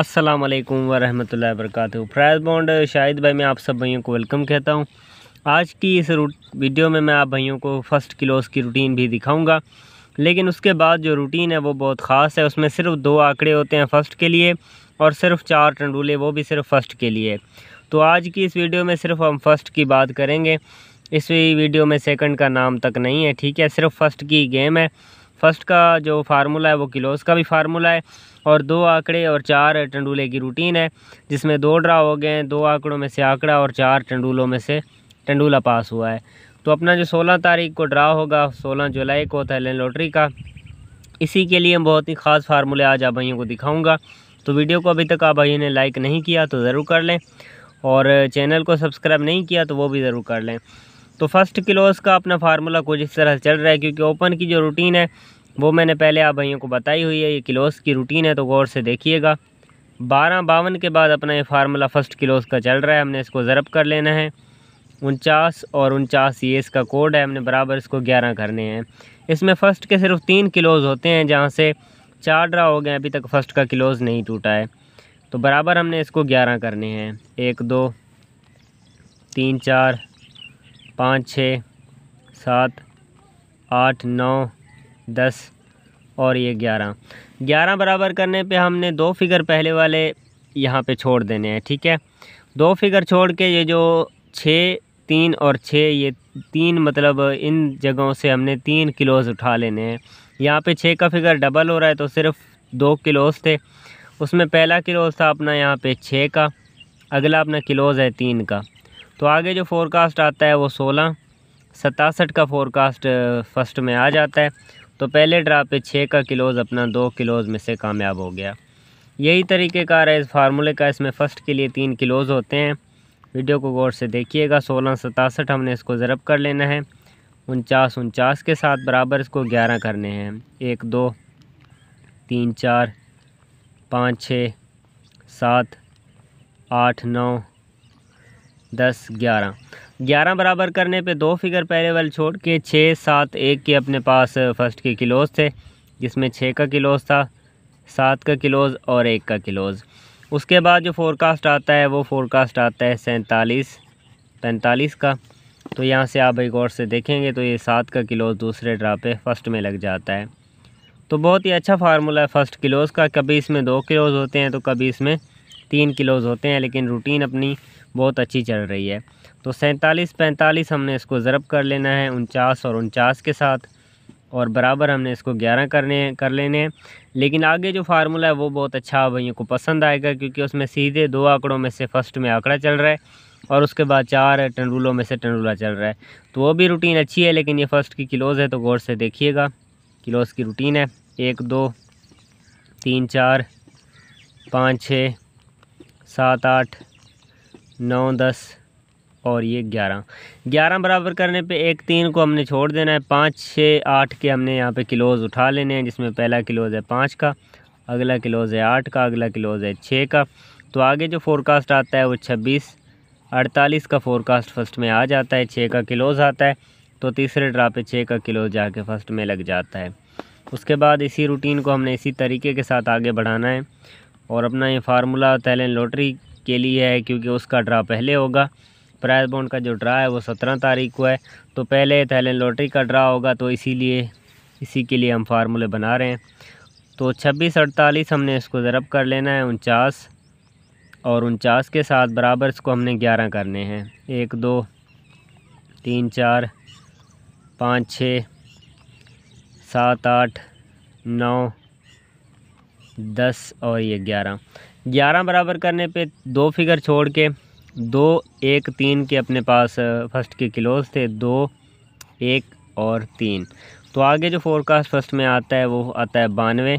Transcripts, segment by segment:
अस्सलाम वालेकुम वरहमतुल्लाहि वबरकातुहू फ्रैज बॉन्ड शाहिद भाई मैं आप सब भाइयों को वेलकम कहता हूँ आज की इस वीडियो में मैं आप भाइयों को फ़र्स्ट क्लोज़ की रूटीन भी दिखाऊंगा लेकिन उसके बाद जो रूटीन है वो बहुत ख़ास है उसमें सिर्फ दो आंकड़े होते हैं फ़र्स्ट के लिए और सिर्फ चार टंडूले वो भी सिर्फ फ़र्स्ट के लिए तो आज की इस वीडियो में सिर्फ हम फ़र्स्ट की बात करेंगे इस वीडियो में सेकंड का नाम तक नहीं है ठीक है सिर्फ फ़र्स्ट की गेम है फर्स्ट का जो फार्मूला है वो किलोस का भी फार्मूला है और दो आंकड़े और चार टंडूले की रूटीन है जिसमें दो ड्रा हो गए हैं दो आंकड़ों में से आंकड़ा और चार टंडूलों में से टंडूला पास हुआ है तो अपना जो सोलह तारीख को ड्रा होगा सोलह जुलाई को थाईलैंड लॉटरी का इसी के लिए हम बहुत ही ख़ास फार्मूले आज आप भाइयों को दिखाऊँगा तो वीडियो को अभी तक आप भाइयों ने लाइक नहीं किया तो ज़रूर कर लें और चैनल को सब्सक्राइब नहीं किया तो वो भी ज़रूर कर लें तो फर्स्ट क्लोज का अपना फार्मूला कुछ इस तरह से चल रहा है क्योंकि ओपन की जो रूटीन है वो मैंने पहले आप भाइयों को बताई हुई है ये किलोस की रूटीन है तो गौर से देखिएगा बारह बावन के बाद अपना ये फार्मूला फ़र्स्ट किलोस का चल रहा है हमने इसको ज़रब कर लेना है उनचास और उनचास ये इसका कोड है हमने बराबर इसको ग्यारह करने हैं इसमें फ़र्स्ट के सिर्फ तीन किलोज़ होते हैं जहाँ से चार ड्रा हो गए अभी तक फ़र्स्ट का किलोज़ नहीं टूटा है तो बराबर हमने इसको ग्यारह करने हैं एक दो तीन चार पाँच छः सात आठ नौ दस और ये ग्यारह ग्यारह बराबर करने पे हमने दो फिगर पहले वाले यहाँ पे छोड़ देने हैं ठीक है दो फिगर छोड़ के ये जो छः तीन और छः ये तीन मतलब इन जगहों से हमने तीन किलोज़ उठा लेने हैं यहाँ पे छः का फिगर डबल हो रहा है तो सिर्फ दो किलोज़ थे उसमें पहला किलोज था अपना यहाँ पे छः का अगला अपना किलोज़ है तीन का तो आगे जो फोरकास्ट आता है वो सोलह सतासठ का फोरकास्ट फर्स्ट में आ जाता है तो पहले ड्रा पे छः का क्लोज़ अपना दो क्लोज़ में से कामयाब हो गया यही तरीक़ेकार है इस फार्मूले का इसमें फ़र्स्ट के लिए तीन क्लोज़ होते हैं वीडियो को गौर से देखिएगा सोलह सतासठ हमने इसको ज़रब कर लेना है उनचास उनचास के साथ बराबर इसको ग्यारह करने हैं एक दो तीन चार पाँच छ सात आठ नौ दस ग्यारह ग्यारह बराबर करने पे दो फिगर पहले वाले छोड़ के छः सात एक के अपने पास फर्स्ट के किलोज थे जिसमें छः का किलोज था सात का किलोज और एक का किलोज उसके बाद जो फोरकास्ट आता है वो फोरकास्ट आता है सैंतालीस पैंतालीस का तो यहाँ से आप एक और से देखेंगे तो ये सात का किलोज दूसरे ड्रा पे फर्स्ट में लग जाता है तो बहुत ही अच्छा फार्मूला है फ़र्स्ट किलोज़ का कभी इसमें दो किलोज़ होते हैं तो कभी इसमें तीन किलोज़ होते हैं लेकिन रूटीन अपनी बहुत अच्छी चल रही है तो सैंतालीस पैंतालीस हमने इसको ज़रब कर लेना है उनचास और उनचास के साथ और बराबर हमने इसको ग्यारह करने कर लेने हैं लेकिन आगे जो फार्मूला है वो बहुत अच्छा भैया को पसंद आएगा क्योंकि उसमें सीधे दो आंकड़ों में से फर्स्ट में आंकड़ा चल रहा है और उसके बाद चार टन में से टंडूला चल रहा है तो वो भी रूटीन अच्छी है लेकिन ये फ़र्स्ट की किलोज़ है तो गौर से देखिएगा किलोज़ की रूटीन है एक दो तीन चार पाँच छः सात आठ नौ दस और ये ग्यारह ग्यारह बराबर करने पे एक तीन को हमने छोड़ देना है पाँच छः आठ के हमने यहाँ पे किलोज़ उठा लेने हैं जिसमें पहला किलोज़ है पाँच का अगला किलोज़ है आठ का अगला किलोज़ है छः का तो आगे जो फोरकास्ट आता है वो छब्बीस अड़तालीस का फोरकास्ट फर्स्ट में आ जाता है छः का किलोज़ आता है तो तीसरे ड्रा पे छः का किलो जाके फर्स्ट में लग जाता है उसके बाद इसी रूटीन को हमने इसी तरीके के साथ आगे बढ़ाना है और अपना ये फार्मूला तैलन लॉटरी के लिए है क्योंकि उसका ड्रा पहले होगा प्राइज बॉन्ड का जो ड्रा है वो सत्रह तारीख को है तो पहले थैलेंड लॉटरी का ड्रा होगा तो इसीलिए इसी के लिए हम फार्मूले बना रहे हैं तो छब्बीस अड़तालीस हमने इसको ज़रब कर लेना है उनचास और उनचास के साथ बराबर इसको हमने ग्यारह करने हैं एक दो तीन चार पाँच छः सात आठ नौ दस और ये ग्यारह ग्यारह बराबर करने पे दो फिगर छोड़ के दो एक तीन के अपने पास फर्स्ट के क्लोज थे दो एक और तीन तो आगे जो फोरकास्ट फर्स्ट में आता है वो आता है बानवे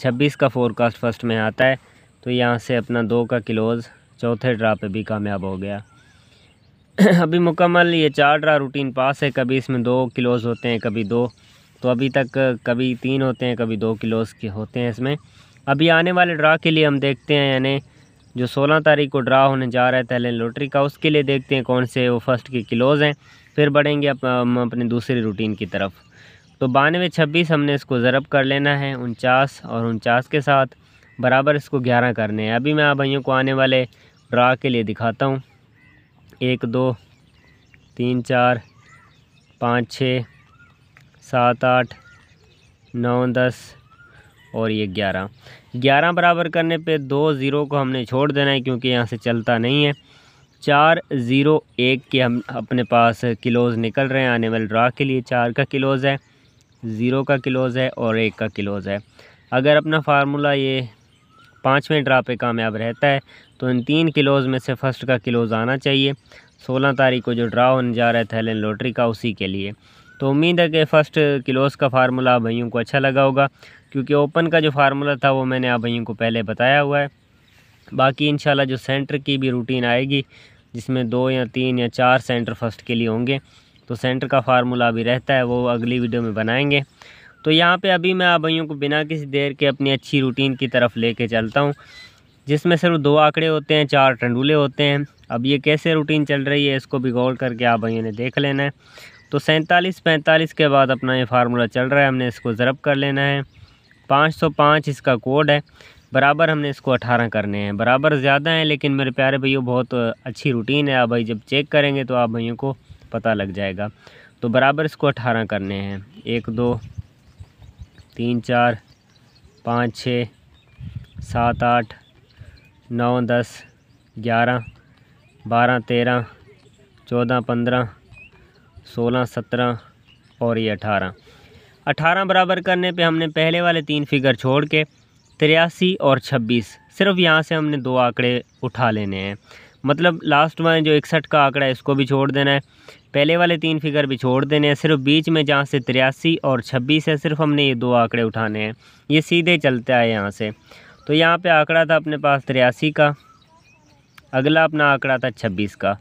छब्बीस का फोरकास्ट फर्स्ट में आता है तो यहाँ से अपना दो का क्लोज़ चौथे ड्रा पे भी कामयाब हो गया अभी मुकम्मल ये चार ड्रा रूटीन पास है कभी इसमें दो किलोज़ होते हैं कभी दो तो अभी तक कभी तीन होते हैं कभी दो किलोज़ के होते हैं इसमें अभी आने वाले ड्रा के लिए हम देखते हैं यानी जो सोलह तारीख को ड्रा होने जा रहा है तहले लॉटरी का उसके लिए देखते हैं कौन से वो फर्स्ट के क्लोज़ हैं फिर बढ़ेंगे अप, हम अपने दूसरी रूटीन की तरफ तो बानवे छब्बीस हमने इसको ज़रब कर लेना है उनचास और उनचास के साथ बराबर इसको ग्यारह करने हैं अभी मैं आप भाइयों को आने वाले ड्रा के लिए दिखाता हूँ एक दो तीन चार पाँच छः सात आठ नौ दस और ये ग्यारह ग्यारह बराबर करने पे दो ज़ीरो को हमने छोड़ देना है क्योंकि यहाँ से चलता नहीं है चार ज़ीरो एक के हम अपने पास किलोज़ निकल रहे हैं आने वाले ड्रा के लिए चार का किलोज़ है ज़ीरो का किलोज़ है और एक का किलोज़ है अगर अपना फार्मूला ये पाँचवें ड्रा पे कामयाब रहता है तो इन तीन किलोज़ में से फ़र्स्ट का किलोज़ आना चाहिए सोलह तारीख को जो ड्रा होने जा रहा है थैलन लॉटरी का उसी के लिए तो उम्मीद है कि फ़र्स्ट किलोज़ का फार्मूला भाइयों को अच्छा लगा होगा क्योंकि ओपन का जो फार्मूला था वो मैंने आप को पहले बताया हुआ है बाकी इन जो सेंटर की भी रूटीन आएगी जिसमें दो या तीन या चार सेंटर फर्स्ट के लिए होंगे तो सेंटर का फार्मूला अभी रहता है वो अगली वीडियो में बनाएंगे तो यहाँ पे अभी मैं आप आबइयों को बिना किसी देर के अपनी अच्छी रूटीन की तरफ कर चलता हूँ जिसमें सिर्फ दो आंकड़े होते हैं चार टंडूले होते हैं अब ये कैसे रूटीन चल रही है इसको भी गौर करके भाइयों ने देख लेना है तो सैंतालीस पैंतालीस के बाद अपना ये फार्मूला चल रहा है हमने इसको ज़रब कर लेना है पाँच सौ पाँच इसका कोड है बराबर हमने इसको अठारह करने हैं बराबर ज़्यादा हैं लेकिन मेरे प्यारे भैया बहुत अच्छी रूटीन है आप भाई जब चेक करेंगे तो आप भैया को पता लग जाएगा तो बराबर इसको अठारह करने हैं एक दो तीन चार पाँच छ सात आठ नौ दस ग्यारह बारह तेरह चौदह पंद्रह सोलह सत्रह और ये अठारह अठारह बराबर करने पे हमने पहले वाले तीन फिगर छोड़ के तिरासी और छब्बीस सिर्फ यहाँ से हमने दो आंकड़े उठा लेने हैं मतलब लास्ट में जो इकसठ का आंकड़ा है इसको भी छोड़ देना है पहले वाले तीन फिगर भी छोड़ देने हैं सिर्फ बीच में जहाँ से तिरासी और छब्बीस है सिर्फ हमने ये दो आंकड़े उठाने हैं ये सीधे चलते आए यहाँ से तो यहाँ पे आंकड़ा था अपने पास तिरासी का अगला अपना आंकड़ा था छब्बीस का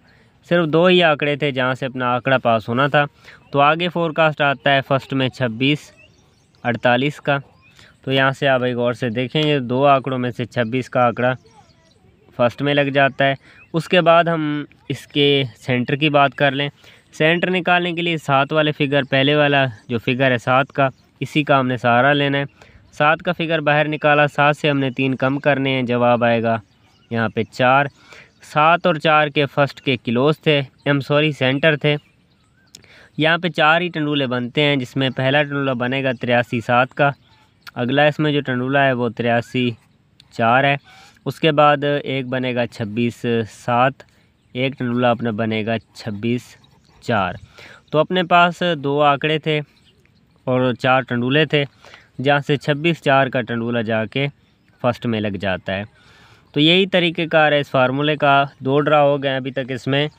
सिर्फ दो ही आंकड़े थे जहाँ से अपना आंकड़ा पास होना था तो आगे फोरकास्ट आता है फर्स्ट में छब्बीस अड़तालीस का तो यहाँ से आप एक और से देखेंगे दो आंकड़ों में से छब्बीस का आंकड़ा फर्स्ट में लग जाता है उसके बाद हम इसके सेंटर की बात कर लें सेंटर निकालने के लिए सात वाले फिगर पहले वाला जो फिगर है सात का इसी का हमने सहारा लेना है सात का फिगर बाहर निकाला सात से हमने तीन कम करने हैं जवाब आएगा यहाँ पे चार सात और चार के फर्स्ट के किलोस थे एम सॉरी सेंटर थे यहाँ पे चार ही टंडूले बनते हैं जिसमें पहला टंडूला बनेगा तिरासी सात का अगला इसमें जो टंडूला है वो तिरासी चार है उसके बाद एक बनेगा छब्बीस सात एक टंडूला अपना बनेगा छब्बीस चार तो अपने पास दो आंकड़े थे और चार टंडूले थे जहाँ से छब्बीस चार का टंडूला जाके फर्स्ट में लग जाता है तो यही तरीक़ेकार है इस फार्मूले का दो ड्रा हो गए अभी तक इसमें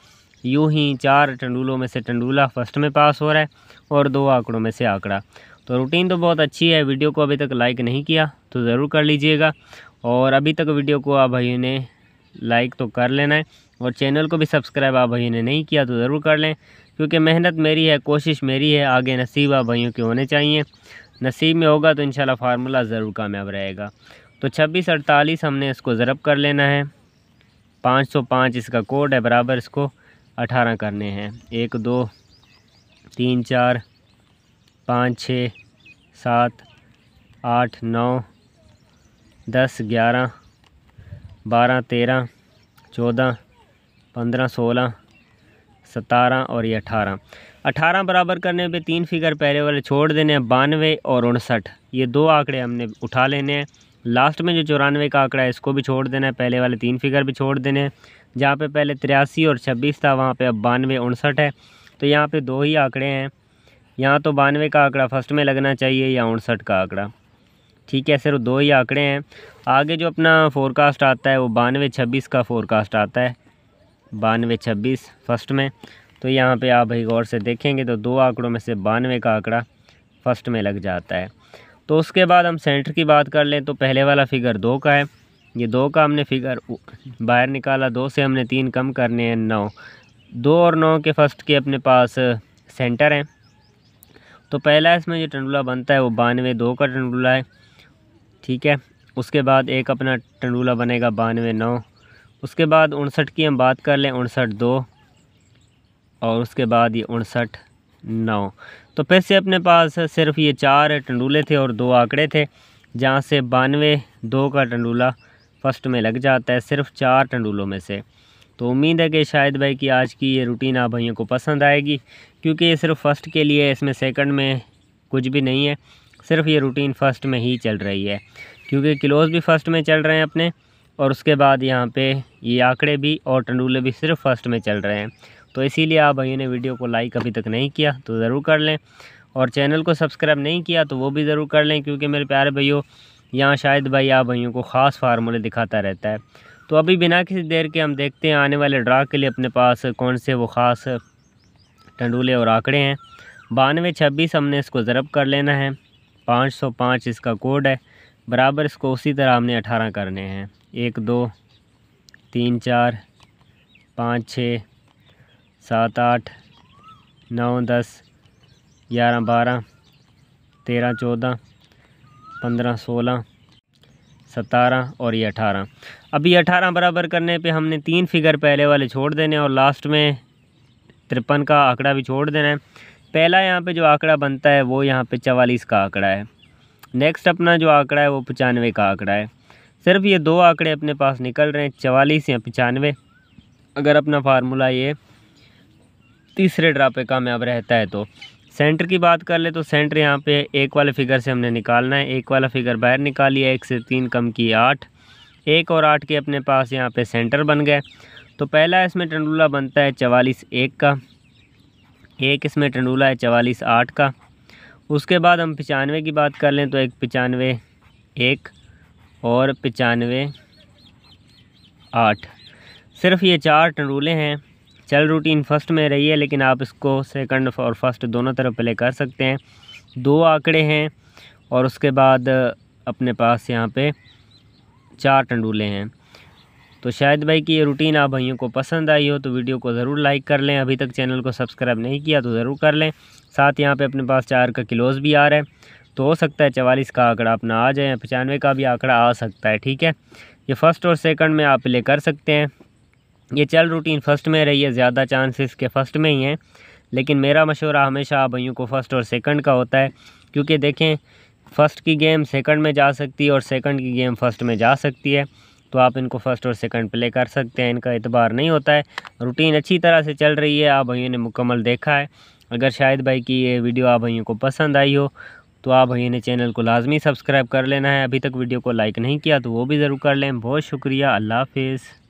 यूँ ही चार टंडूलों में से टंडूला फर्स्ट में पास हो रहा है और दो आंकड़ों में से आंकड़ा तो रूटीन तो बहुत अच्छी है वीडियो को अभी तक लाइक नहीं किया तो ज़रूर कर लीजिएगा और अभी तक वीडियो को आप भाइयों ने लाइक तो कर लेना है और चैनल को भी सब्सक्राइब आप भाई ने नहीं किया तो ज़रूर कर लें क्योंकि मेहनत मेरी है कोशिश मेरी है आगे नसीब आप भाइयों के होने चाहिए नसीब में होगा तो इन फार्मूला ज़रूर कामयाब रहेगा तो छब्बीस अड़तालीस हमने इसको ज़रब कर लेना है पाँच सौ पाँच इसका कोड है बराबर इसको अठारह करने हैं एक दो तीन चार पाँच छ सात आठ नौ दस ग्यारह बारह तेरह चौदह पंद्रह सोलह सतारह और ये अठारह अठारह बराबर करने पे तीन फिगर पहले वाले छोड़ देने हैं बानवे और उनसठ ये दो आंकड़े हमने उठा लेने हैं लास्ट में जो चौरानवे का आंकड़ा है इसको भी छोड़ देना है पहले वाले तीन फिगर भी छोड़ देने हैं जहाँ पे पहले तिरासी और छब्बीस था वहाँ पे अब बानवे उनसठ है तो यहाँ पे दो ही आंकड़े हैं यहाँ तो बानवे का आंकड़ा फर्स्ट में लगना चाहिए या उनसठ का आंकड़ा ठीक है सिर्फ दो ही आंकड़े हैं आगे जो अपना फोरकास्ट आता है वो बानवे छब्बीस का फोरकास्ट आता है बानवे छब्बीस फर्स्ट में तो यहाँ पर आप भाई गौर से देखेंगे तो दो आंकड़ों में से बानवे का आंकड़ा फर्स्ट में लग जाता है तो उसके बाद हम सेंटर की बात कर लें तो पहले वाला फिगर दो का है ये दो का हमने फिगर बाहर निकाला दो से हमने तीन कम करने हैं नौ दो और नौ के फर्स्ट के अपने पास सेंटर uh, हैं तो पहला इसमें जो टंडूला बनता है वो बानवे दो का टंडूला है ठीक है उसके बाद एक अपना टंडूला बनेगा बानवे नौ उसके बाद उनसठ की हम बात कर लें उनसठ दो और उसके बाद ये उनसठ नौ तो पैसे अपने पास सिर्फ ये चार टंडूले थे और दो आंकड़े थे जहाँ से बानवे दो का टंडूला फर्स्ट में लग जाता है सिर्फ चार टंडूलों में से तो उम्मीद है कि शायद भाई की आज की ये रूटीन आप भाइयों को पसंद आएगी क्योंकि ये सिर्फ फ़र्स्ट के लिए इसमें सेकंड में कुछ भी नहीं है सिर्फ ये रूटीन फ़र्स्ट में ही चल रही है क्योंकि क्लोज भी फ़र्स्ट में चल रहे हैं अपने और उसके बाद यहाँ पे ये आंकड़े भी और टंडूले भी सिर्फ फर्स्ट में चल रहे हैं तो इसीलिए आप भाइयों ने वीडियो को लाइक अभी तक नहीं किया तो ज़रूर कर लें और चैनल को सब्सक्राइब नहीं किया तो वो भी ज़रूर कर लें क्योंकि मेरे प्यारे भैया यहाँ शायद भाई आप भाइयों को ख़ास फार्मूले दिखाता रहता है तो अभी बिना किसी देर के हम देखते हैं आने वाले ड्रा के लिए अपने पास कौन से वो ख़ास टंडूले और आंकड़े हैं बानवे छब्बीस हमने इसको ज़रब कर लेना है पाँच सौ पाँच इसका कोड है बराबर इसको उसी तरह हमने अठारह करने हैं एक दो तीन चार पाँच छः सात आठ नौ दस ग्यारह बारह तेरह चौदह पंद्रह सोलह सतारह और ये अठारह अब ये अठारह बराबर करने पे हमने तीन फिगर पहले वाले छोड़ देने और लास्ट में तिरपन का आंकड़ा भी छोड़ देना है पहला यहाँ पे जो आंकड़ा बनता है वो यहाँ पे चवालीस का आंकड़ा है नेक्स्ट अपना जो आंकड़ा है वो पचानवे का आंकड़ा है सिर्फ ये दो आंकड़े अपने पास निकल रहे हैं चवालीस या पचानवे अगर अपना फार्मूला ये तीसरे ड्रा पे कामयाब रहता है तो सेंटर की बात कर ले तो सेंटर यहाँ पे एक वाले फिगर से हमने निकालना है एक वाला फिगर बाहर निकाली है एक से तीन कम की आठ एक और आठ के अपने पास यहाँ पे सेंटर बन गए तो पहला इसमें टंडूला बनता है चवालीस एक का एक इसमें टंडूला है चवालीस आठ का उसके बाद हम पचानवे की बात कर लें तो एक पचानवे एक और पचानवे आठ सिर्फ ये चार टंडूले हैं चल रूटीन फर्स्ट में रही है लेकिन आप इसको सेकंड और फर्स्ट दोनों तरफ प्ले कर सकते हैं दो आंकड़े हैं और उसके बाद अपने पास यहाँ पे चार टंडूले हैं तो शायद भाई की ये रूटीन आप भाइयों को पसंद आई हो तो वीडियो को ज़रूर लाइक कर लें अभी तक चैनल को सब्सक्राइब नहीं किया तो ज़रूर कर लें साथ यहाँ पर अपने पास चार का किलोज़ भी आ रहा है तो हो सकता है चवालीस का आंकड़ा अपना आ जाए पचानवे का भी आंकड़ा आ सकता है ठीक है ये फ़र्स्ट और सेकंड में आप प्ले कर सकते हैं ये चल रूटीन फ़र्स्ट में रही है ज़्यादा चांसेस के फ़र्स्ट में ही हैं लेकिन मेरा मशवरा हमेशा आप भैयों को फ़र्स्ट और सेकंड का होता है क्योंकि देखें फ़र्स्ट की गेम सेकंड में जा सकती है और सेकंड की गेम फ़र्स्ट में जा सकती है तो आप इनको फ़र्स्ट और सेकंड प्ले कर सकते हैं इनका एतबार नहीं होता है रूटीन अच्छी तरह से चल रही है आप भैयों ने मुकम्मल देखा है अगर शाहिद भाई की ये वीडियो आप भैयों को पसंद आई हो तो आप भैया ने चैनल को लाजमी सब्सक्राइब कर लेना है अभी तक वीडियो को लाइक नहीं किया तो वो भी ज़रूर कर लें बहुत शुक्रिया अल्लाह हाफिज़